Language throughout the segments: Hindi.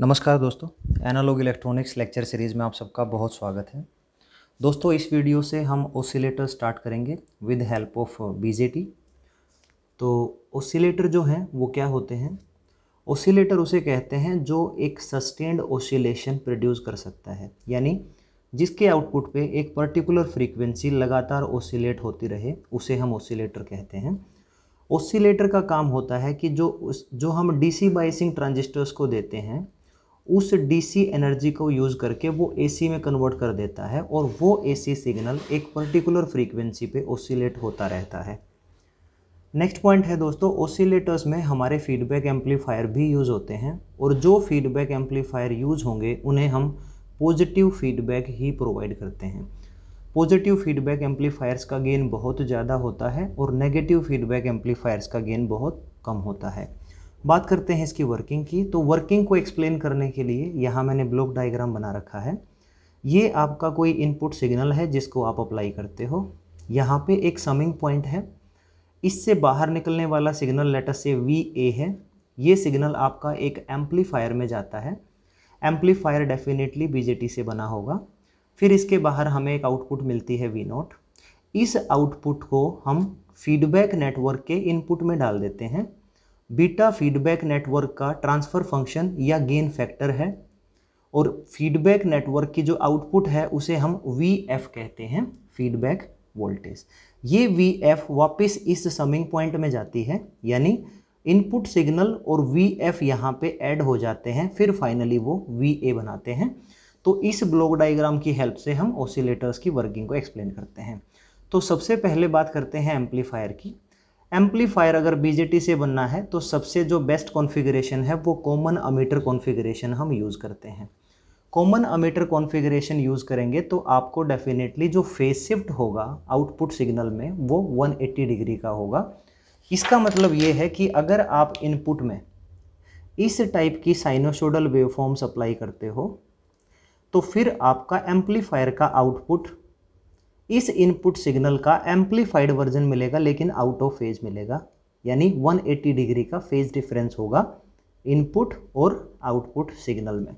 नमस्कार दोस्तों एनालॉग इलेक्ट्रॉनिक्स लेक्चर सीरीज़ में आप सबका बहुत स्वागत है दोस्तों इस वीडियो से हम ओसिलेटर स्टार्ट करेंगे विद हेल्प ऑफ बीजेटी तो ओसिलेटर जो हैं वो क्या होते हैं ओसिलेटर उसे कहते हैं जो एक सस्टेन्ड ओसिलेशन प्रोड्यूस कर सकता है यानी जिसके आउटपुट पे एक पर्टिकुलर फ्रीक्वेंसी लगातार ओसिलेट होती रहे उसे हम ओसिलेटर कहते हैं ओसिलेटर का काम होता है कि जो जो हम डीसी बाइसिंग ट्रांजिस्टर्स को देते हैं उस डीसी एनर्जी को यूज़ करके वो एसी में कन्वर्ट कर देता है और वो एसी सिग्नल एक पर्टिकुलर फ्रीक्वेंसी पे ओसिलेट होता रहता है नेक्स्ट पॉइंट है दोस्तों ओसिलेटर्स में हमारे फीडबैक एम्पलीफायर भी यूज़ होते हैं और जो फीडबैक एम्पलीफायर यूज़ होंगे उन्हें हम पॉजिटिव फीडबैक ही प्रोवाइड करते हैं पॉजिटिव फीडबैक एम्पलीफायर्स का गेन बहुत ज़्यादा होता है और नेगेटिव फीडबैक एम्पलीफायर्स का गेन बहुत कम होता है बात करते हैं इसकी वर्किंग की तो वर्किंग को एक्सप्लेन करने के लिए यहाँ मैंने ब्लॉक डायग्राम बना रखा है ये आपका कोई इनपुट सिग्नल है जिसको आप अप्लाई करते हो यहाँ पे एक समिंग पॉइंट है इससे बाहर निकलने वाला सिग्नल लेटर से वी ए है ये सिग्नल आपका एक एम्पलीफायर में जाता है एम्पलीफायर डेफिनेटली बीजेटी से बना होगा फिर इसके बाहर हमें एक आउटपुट मिलती है वी नोट इस आउटपुट को हम फीडबैक नेटवर्क के इनपुट में डाल देते हैं बीटा फीडबैक नेटवर्क का ट्रांसफ़र फंक्शन या गेन फैक्टर है और फीडबैक नेटवर्क की जो आउटपुट है उसे हम वी एफ कहते हैं फीडबैक वोल्टेज ये वी एफ वापिस इस समिंग पॉइंट में जाती है यानी इनपुट सिग्नल और वी एफ यहाँ पर एड हो जाते हैं फिर फाइनली वो वी ए बनाते हैं तो इस ब्लॉक डायग्राम की हेल्प से हम ऑसिलेटर्स की वर्किंग को एक्सप्लेन करते हैं तो सबसे पहले बात करते हैं एम्पलीफायर की एम्पलीफायर अगर बीजेटी से बनना है तो सबसे जो बेस्ट कॉन्फ़िगरेशन है वो कॉमन अमीटर कॉन्फ़िगरेशन हम यूज़ करते हैं कॉमन अमीटर कॉन्फ़िगरेशन यूज़ करेंगे तो आपको डेफिनेटली जो फेस शिफ्ट होगा आउटपुट सिग्नल में वो 180 डिग्री का होगा इसका मतलब ये है कि अगर आप इनपुट में इस टाइप की साइनोशोडल वेवफॉर्म सप्लाई करते हो तो फिर आपका एम्पलीफायर का आउटपुट इस इनपुट सिग्नल का एम्पलीफाइड वर्जन मिलेगा लेकिन आउट ऑफ फेज मिलेगा यानी 180 डिग्री का फेज डिफरेंस होगा इनपुट और आउटपुट सिग्नल में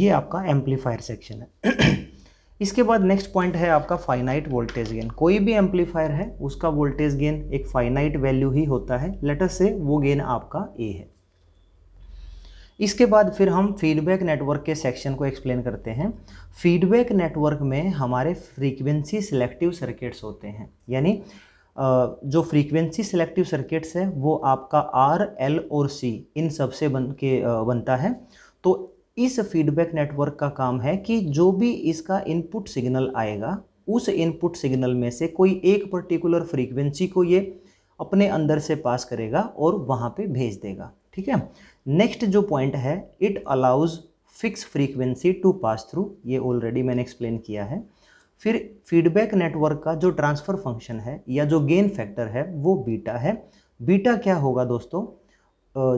ये आपका एम्पलीफायर सेक्शन है इसके बाद नेक्स्ट पॉइंट है आपका फाइनाइट वोल्टेज गेन कोई भी एम्पलीफायर है उसका वोल्टेज गेन एक फाइनाइट वैल्यू ही होता है लेटर से वो गेन आपका ए है इसके बाद फिर हम फीडबैक नेटवर्क के सेक्शन को एक्सप्लेन करते हैं फीडबैक नेटवर्क में हमारे फ्रीक्वेंसी सिलेक्टिव सर्किट्स होते हैं यानी जो फ्रीक्वेंसी सिलेक्टिव सर्किट्स है वो आपका आर एल और सी इन सबसे बन के बनता है तो इस फीडबैक नेटवर्क का काम है कि जो भी इसका इनपुट सिग्नल आएगा उस इनपुट सिग्नल में से कोई एक पर्टिकुलर फ्रीक्वेंसी को ये अपने अंदर से पास करेगा और वहाँ पे भेज देगा ठीक है नेक्स्ट जो पॉइंट है it allows fix frequency to pass through ये ऑलरेडी मैंने एक्सप्लेन किया है फिर फीडबैक नेटवर्क का जो ट्रांसफ़र फंक्शन है या जो गेन फैक्टर है वो बीटा है बीटा क्या होगा दोस्तों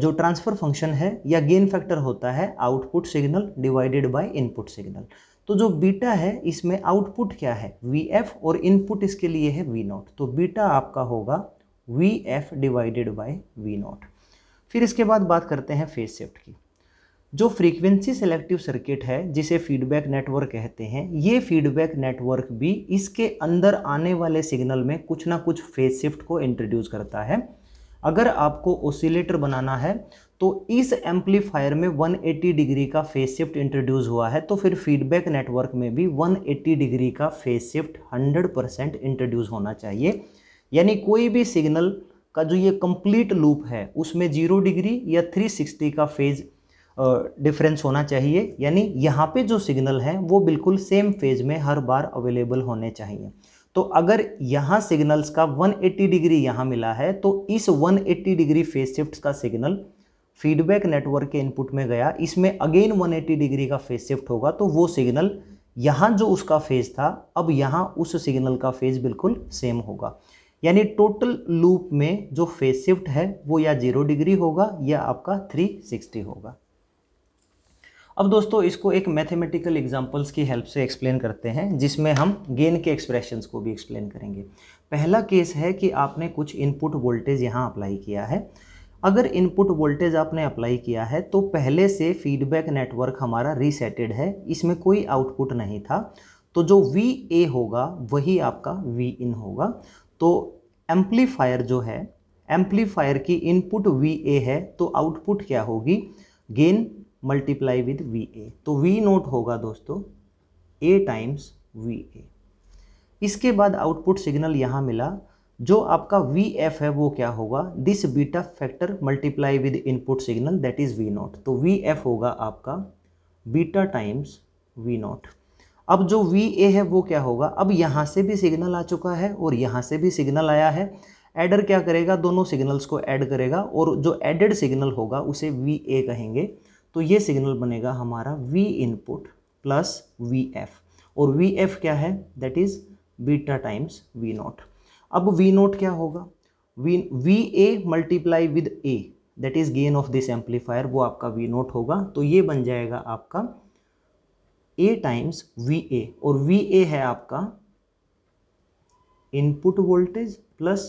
जो ट्रांसफ़र फंक्शन है या गेन फैक्टर होता है output signal divided by input signal तो जो बीटा है इसमें आउटपुट क्या है वी एफ और इनपुट इसके लिए है वी नॉट तो बीटा आपका होगा V F divided by V naught फिर इसके बाद बात करते हैं फेज शिफ्ट की जो फ्रीक्वेंसी सेलेक्टिव सर्किट है जिसे फीडबैक नेटवर्क कहते हैं ये फीडबैक नेटवर्क भी इसके अंदर आने वाले सिग्नल में कुछ ना कुछ फेज शिफ्ट को इंट्रोड्यूस करता है अगर आपको ओसिलेटर बनाना है तो इस एम्पलीफायर में 180 डिग्री का फेज शिफ्ट इंट्रोड्यूस हुआ है तो फिर फीडबैक नेटवर्क में भी 180 डिग्री का फेज शिफ्ट 100 परसेंट इंट्रोड्यूस होना चाहिए यानी कोई भी सिग्नल का जो ये कंप्लीट लूप है उसमें जीरो डिग्री या थ्री सिक्सटी का फेज डिफरेंस होना चाहिए यानी यहाँ पे जो सिग्नल है वो बिल्कुल सेम फेज में हर बार अवेलेबल होने चाहिए तो अगर यहाँ सिग्नल्स का 180 डिग्री यहाँ मिला है तो इस 180 डिग्री फेज शिफ्ट का सिग्नल फीडबैक नेटवर्क के इनपुट में गया इसमें अगेन 180 डिग्री का फेज शिफ्ट होगा तो वो सिग्नल यहाँ जो उसका फेज था अब यहाँ उस सिग्नल का फेज बिल्कुल सेम होगा यानी टोटल लूप में जो फेस शिफ्ट है वो या जीरो डिग्री होगा या आपका थ्री सिक्सटी होगा अब दोस्तों इसको एक मैथमेटिकल एग्जांपल्स की हेल्प से एक्सप्लेन करते हैं जिसमें हम गेन के एक्सप्रेशंस को भी एक्सप्लेन करेंगे पहला केस है कि आपने कुछ इनपुट वोल्टेज यहाँ अप्लाई किया है अगर इनपुट वोल्टेज आपने अप्लाई किया है तो पहले से फीडबैक नेटवर्क हमारा रीसेटेड है इसमें कोई आउटपुट नहीं था तो जो वी ए होगा वही आपका वी इन होगा तो एम्पलीफायर जो है एम्पलीफायर की इनपुट वी ए है तो आउटपुट क्या होगी gain multiply with V A तो वी नोट होगा दोस्तों ए टाइम्स वी ए इसके बाद आउटपुट सिग्नल यहाँ मिला जो आपका वी एफ है वो क्या होगा this beta factor multiply with input signal that is V naught तो वी एफ होगा आपका बीटा टाइम्स वी नॉट अब जो वी ए है वो क्या होगा अब यहाँ से भी सिग्नल आ चुका है और यहाँ से भी सिग्नल आया है एडर क्या करेगा दोनों सिग्नल्स को ऐड करेगा और जो एडेड सिग्नल होगा उसे वी ए कहेंगे तो ये सिग्नल बनेगा हमारा V input plus V F और वी एफ क्या है that is beta times V naught अब वी नोट क्या होगा V V A multiply with A that is gain of this amplifier वो आपका वी नोट होगा तो ये बन जाएगा आपका ए टाइम्स वी ए और वी ए है आपका input voltage plus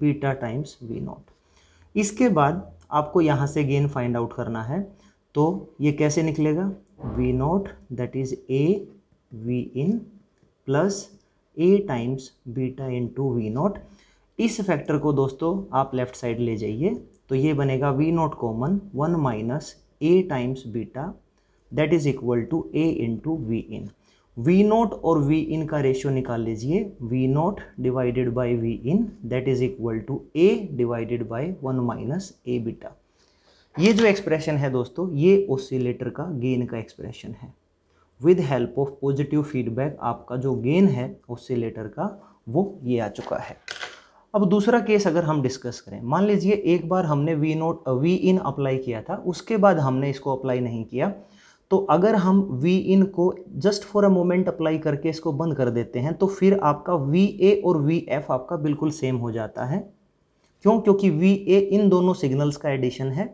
beta times V naught इसके बाद आपको यहां से गेन फाइंड आउट करना है तो ये कैसे निकलेगा V naught that is A V in plus A times beta into V naught इस फैक्टर को दोस्तों आप लेफ्ट साइड ले जाइए तो ये बनेगा V naught common one minus A times beta that is equal to A into V in V naught और वी इन का रेशियो निकाल लीजिए V naught divided by V in that is equal to A divided by one minus A beta ये जो एक्सप्रेशन है दोस्तों ये ओसिलेटर का गेन का एक्सप्रेशन है with help of positive feedback आपका जो गेन है ओसिलेटर का वो ये आ चुका है अब दूसरा केस अगर हम डिस्कस करें मान लीजिए एक बार हमने V naught V in apply किया था उसके बाद हमने इसको अप्लाई नहीं किया तो अगर हम वी इन को just for a moment apply करके इसको बंद कर देते हैं तो फिर आपका वी ए और वी एफ आपका बिल्कुल सेम हो जाता है क्यों क्योंकि वी ए इन दोनों सिग्नल्स का एडिशन है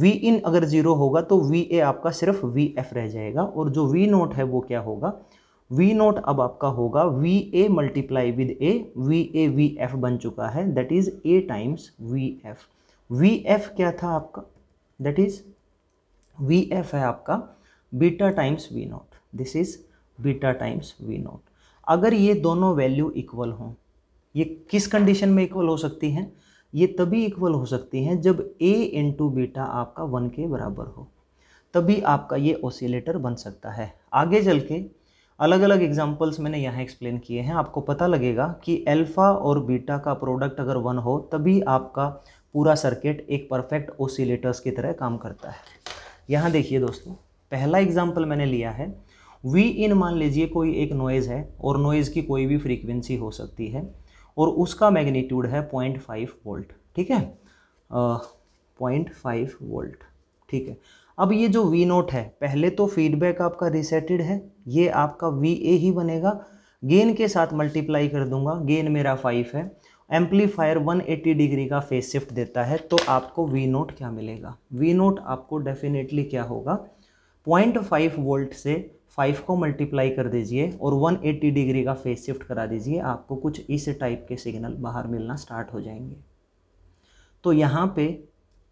वी इन अगर ज़ीरो होगा तो वी ए आपका सिर्फ वी एफ रह जाएगा और जो वी नोट है वो क्या होगा वी नोट अब आपका होगा V A multiply with A V A V F बन चुका है that is A times V F V F क्या था आपका दैट इज़ वी एफ है आपका beta times V naught this is beta times V naught अगर ये दोनों वैल्यू इक्वल हों ये किस कंडीशन में इक्वल हो सकती हैं ये तभी इक्वल हो सकती हैं जब a इंटू बीटा आपका वन के बराबर हो तभी आपका ये ओसिलेटर बन सकता है आगे चल के अलग अलग एग्जाम्पल्स मैंने यहाँ एक्सप्लेन किए हैं आपको पता लगेगा कि अल्फ़ा और बीटा का प्रोडक्ट अगर वन हो तभी आपका पूरा सर्किट एक परफेक्ट ओसिलेटर्स की तरह काम करता है यहाँ देखिए दोस्तों पहला एग्जाम्पल मैंने लिया है वी इन मान लीजिए कोई एक नॉइज़ है और नॉइज़ की कोई भी फ्रीक्वेंसी हो सकती है और उसका मैग्नीट्यूड है पॉइंट फाइव वोल्ट ठीक है पॉइंट फाइव वोल्ट ठीक है अब ये जो वी नोट है पहले तो फीडबैक आपका रिसेटेड है ये आपका वी ए ही बनेगा गेन के साथ मल्टीप्लाई कर दूंगा गेन मेरा फाइव है एम्पलीफायर 180 डिग्री का फेस शिफ्ट देता है तो आपको वी नोट क्या मिलेगा वी नोट आपको डेफिनेटली क्या होगा पॉइंट फाइव वोल्ट से फाइव को मल्टीप्लाई कर दीजिए और 180 डिग्री का फेस शिफ्ट करा दीजिए आपको कुछ इस टाइप के सिग्नल बाहर मिलना स्टार्ट हो जाएंगे तो यहाँ पे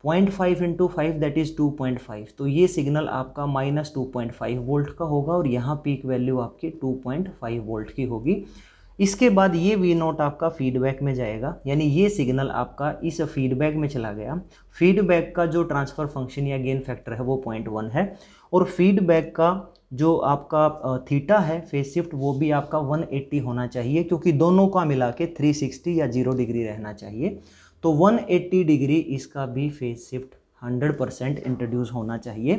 point five into five that is two point five तो ये सिग्नल आपका minus two point five volt का होगा और यहाँ पीक वैल्यू आपकी टू पॉइंट फाइव वोल्ट की होगी इसके बाद ये वी नोट आपका फीडबैक में जाएगा यानी ये सिग्नल आपका इस फीडबैक में चला गया फीडबैक का जो ट्रांसफर फंक्शन या गेन फैक्टर है वो पॉइंट वन है और फीडबैक का जो आपका थीटा है फेस शिफ्ट वो भी आपका 180 होना चाहिए क्योंकि दोनों का मिला के 360 या जीरो डिग्री रहना चाहिए तो 180 डिग्री इसका भी फेस शिफ्ट 100 परसेंट इंट्रोड्यूस होना चाहिए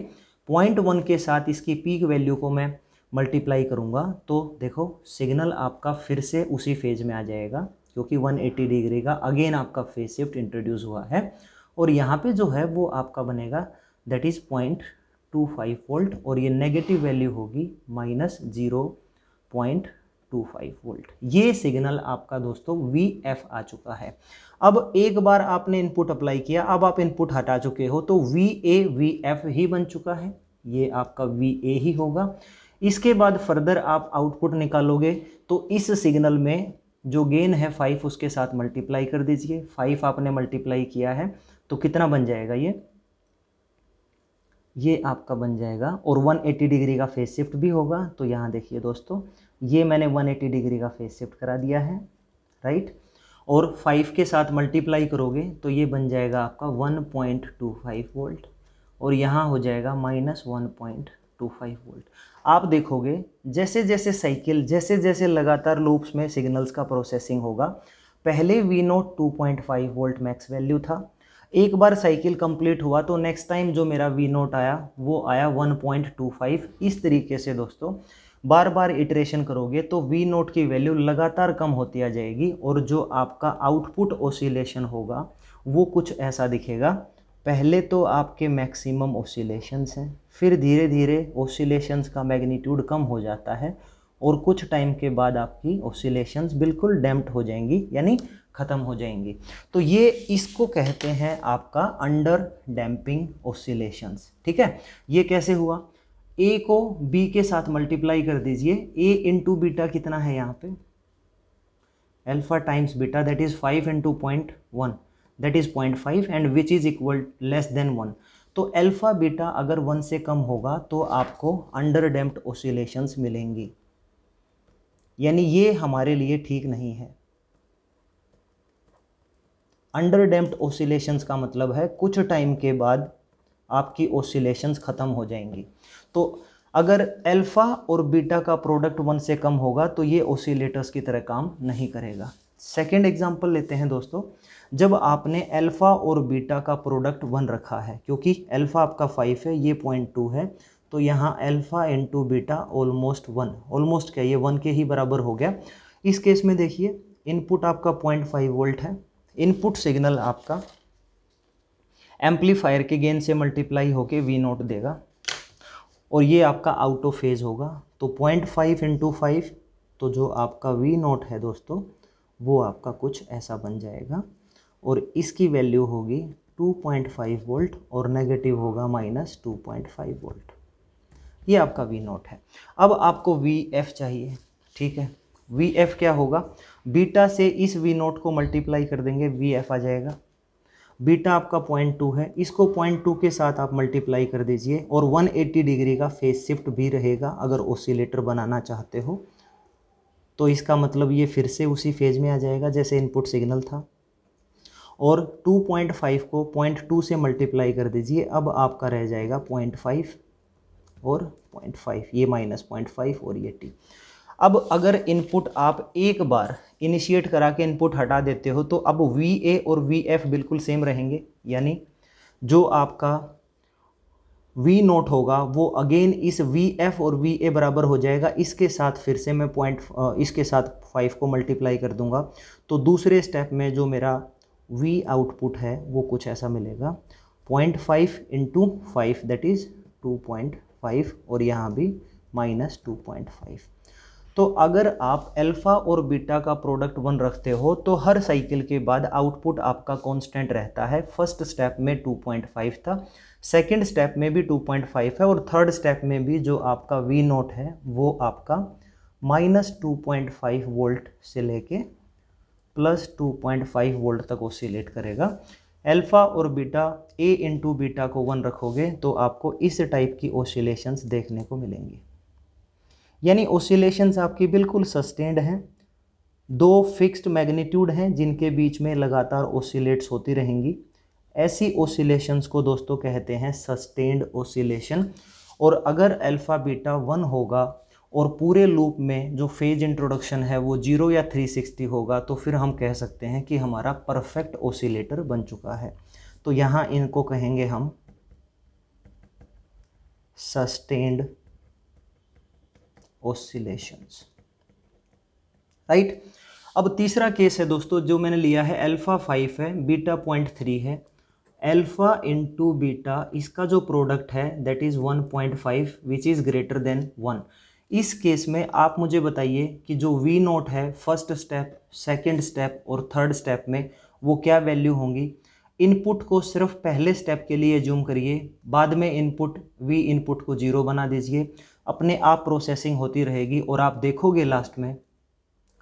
पॉइंट वन के साथ इसकी पीक वैल्यू को मैं मल्टीप्लाई करूँगा तो देखो सिग्नल आपका फिर से उसी फेज में आ जाएगा क्योंकि 180 डिग्री का अगेन आपका फेज शिफ्ट इंट्रोड्यूस हुआ है और यहाँ पे जो है वो आपका बनेगा that is point two five volt और ये नेगेटिव वैल्यू होगी minus zero point two five volt ये सिग्नल आपका दोस्तों वी एफ आ चुका है अब एक बार आपने इनपुट अप्लाई किया अब आप इनपुट हटा चुके हो तो वी ए वी एफ ही बन चुका है ये आपका वी ए ही होगा इसके बाद फर्दर आप आउटपुट निकालोगे तो इस सिग्नल में जो गेन है फाइव उसके साथ मल्टीप्लाई कर दीजिए फाइव आपने मल्टीप्लाई किया है तो कितना बन जाएगा ये ये आपका बन जाएगा और 180 डिग्री का फेस शिफ्ट भी होगा तो यहाँ देखिए दोस्तों ये मैंने 180 डिग्री का फेस शिफ्ट करा दिया है राइट और फाइव के साथ मल्टीप्लाई करोगे तो ये बन जाएगा आपका 1.25 वोल्ट और यहाँ हो जाएगा minus one point two five volt आप देखोगे जैसे जैसे साइकिल जैसे जैसे लगातार लूप्स में सिग्नल्स का प्रोसेसिंग होगा पहले V naught two point five volt max value था एक बार साइकिल कंप्लीट हुआ तो नेक्स्ट टाइम जो मेरा वी नोट आया वो आया 1.25 इस तरीके से दोस्तों बार बार इटरेशन करोगे तो वी नोट की वैल्यू लगातार कम होती आ जाएगी और जो आपका आउटपुट ओसिलेशन होगा वो कुछ ऐसा दिखेगा पहले तो आपके मैक्सिमम ओसिलेशंस हैं फिर धीरे धीरे ओसिलेशंस का मैग्नीट्यूड कम हो जाता है और कुछ टाइम के बाद आपकी ओसिलेशंस बिल्कुल डैम्प्ट हो जाएंगी यानी ख़त्म हो जाएंगी तो ये इसको कहते हैं आपका अंडर डैम्पिंग ओसिलेशंस ठीक है ये कैसे हुआ ए को बी के साथ मल्टीप्लाई कर दीजिए ए इंटू बीटा कितना है यहाँ पे alpha times beta that is five into point one that is point five and which is equal less than one तो अल्फ़ा बीटा अगर वन से कम होगा तो आपको अंडर डैम्प्ड ओसिलेशंस मिलेंगी यानी ये हमारे लिए ठीक नहीं है अंडर डैम्प्ड ओसिलेशंस का मतलब है कुछ टाइम के बाद आपकी ओसिलेशंस ख़त्म हो जाएंगी तो अगर अल्फ़ा और बीटा का प्रोडक्ट वन से कम होगा तो ये ओसिलेटर्स की तरह काम नहीं करेगा सेकेंड एग्जाम्पल लेते हैं दोस्तों जब आपने अल्फ़ा और बीटा का प्रोडक्ट वन रखा है क्योंकि अल्फ़ा आपका फाइव है ये पॉइंट टू है तो यहाँ alpha two beta almost one almost क्या ये वन के ही बराबर हो गया इस केस में देखिए इनपुट आपका पॉइंट फाइव वोल्ट है इनपुट सिग्नल आपका एम्पलीफायर के गेन से मल्टीप्लाई होके वी नोट देगा और ये आपका आउट ऑफ फेज होगा तो पॉइंट फाइव इंटू फाइव तो जो आपका वी नोट है दोस्तों वो आपका कुछ ऐसा बन जाएगा और इसकी वैल्यू होगी 2.5 वोल्ट और नेगेटिव होगा माइनस टू वोल्ट ये आपका वी नोट है अब आपको वी एफ चाहिए ठीक है वी एफ क्या होगा बीटा से इस वी नोट को मल्टीप्लाई कर देंगे वी एफ आ जाएगा बीटा आपका पॉइंट टू है इसको पॉइंट टू के साथ आप मल्टीप्लाई कर दीजिए और 180 डिग्री का फेज शिफ्ट भी रहेगा अगर ओसिलेटर बनाना चाहते हो तो इसका मतलब ये फिर से उसी फेज में आ जाएगा जैसे इनपुट सिग्नल था और 2.5 को 0.2 से मल्टीप्लाई कर दीजिए अब आपका रह जाएगा 0.5 और 0.5 ये माइनस पॉइंट और ये टी अब अगर इनपुट आप एक बार इनिशिएट करा के इनपुट हटा देते हो तो अब वी ए और वी एफ बिल्कुल सेम रहेंगे यानी जो आपका वी नोट होगा वो अगेन इस वी एफ और वी ए बराबर हो जाएगा इसके साथ फिर से मैं पॉइंट इसके साथ फाइव को मल्टीप्लाई कर दूंगा तो दूसरे स्टेप में जो मेरा वी आउटपुट है वो कुछ ऐसा मिलेगा point five into five that is two point five और यहाँ भी माइनस टू पॉइंट फाइव तो अगर आप अल्फ़ा और बीटा का प्रोडक्ट वन रखते हो तो हर साइकिल के बाद आउटपुट आपका कांस्टेंट रहता है फर्स्ट स्टेप में 2.5 था सेकंड स्टेप में भी 2.5 है और थर्ड स्टेप में भी जो आपका वी नोट है वो आपका माइनस टू वोल्ट से लेके plus two point five volt तक ओसिलेट करेगा अल्फ़ा और बीटा ए इंटू बीटा को वन रखोगे तो आपको इस टाइप की ओसिलेशंस देखने को मिलेंगी यानी ओसिलेशंस आपकी बिल्कुल सस्टेंड हैं दो फिक्स्ड मैग्नीट्यूड हैं जिनके बीच में लगातार ओसिलेट्स होती रहेंगी ऐसी ओसिलेशंस को दोस्तों कहते हैं सस्टेंड ओसिलेशन और अगर अल्फ़ा बीटा वन होगा और पूरे लूप में जो फेज इंट्रोडक्शन है वो जीरो या 360 होगा तो फिर हम कह सकते हैं कि हमारा परफेक्ट ओसिलेटर बन चुका है तो यहाँ इनको कहेंगे हम सस्टेन्ड ओसिलेशंस राइट अब तीसरा केस है दोस्तों जो मैंने लिया है अल्फ़ा फाइव है बीटा पॉइंट थ्री है अल्फ़ा टू बीटा इसका जो प्रोडक्ट है that is one point five which is greater than one इस केस में आप मुझे बताइए कि जो वी नोट है फर्स्ट स्टेप सेकंड स्टेप और थर्ड स्टेप में वो क्या वैल्यू होंगी इनपुट को सिर्फ पहले स्टेप के लिए जूम करिए बाद में इनपुट वी इनपुट को जीरो बना दीजिए अपने आप प्रोसेसिंग होती रहेगी और आप देखोगे लास्ट में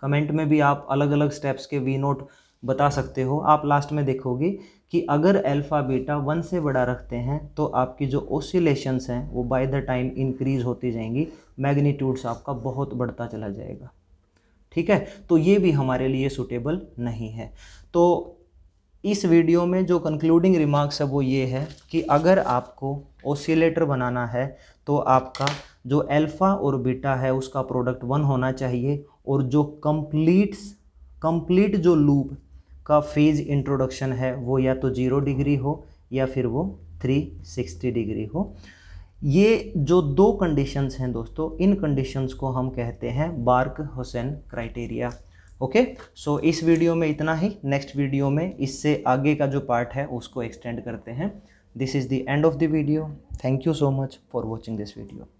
कमेंट में भी आप अलग अलग स्टेप्स के वी नोट बता सकते हो आप लास्ट में देखोगे कि अगर अल्फ़ा बीटा वन से बड़ा रखते हैं तो आपकी जो ओसिलेशंस हैं वो बाय द टाइम इंक्रीज़ होती जाएंगी मैग्नीट्यूड्स आपका बहुत बढ़ता चला जाएगा ठीक है तो ये भी हमारे लिए सुटेबल नहीं है तो इस वीडियो में जो कंक्लूडिंग रिमार्क्स है वो ये है कि अगर आपको ओसिलेटर बनाना है तो आपका जो एल्फा और बीटा है उसका प्रोडक्ट वन होना चाहिए और जो कम्प्लीट कम्प्लीट जो लूप का फेज इंट्रोडक्शन है वो या तो जीरो डिग्री हो या फिर वो थ्री सिक्सटी डिग्री हो ये जो दो कंडीशंस हैं दोस्तों इन कंडीशंस को हम कहते हैं Barkhausen criteria okay so इस वीडियो में इतना ही नेक्स्ट वीडियो में इससे आगे का जो पार्ट है उसको एक्सटेंड करते हैं this is the end of the video thank you so much for watching this video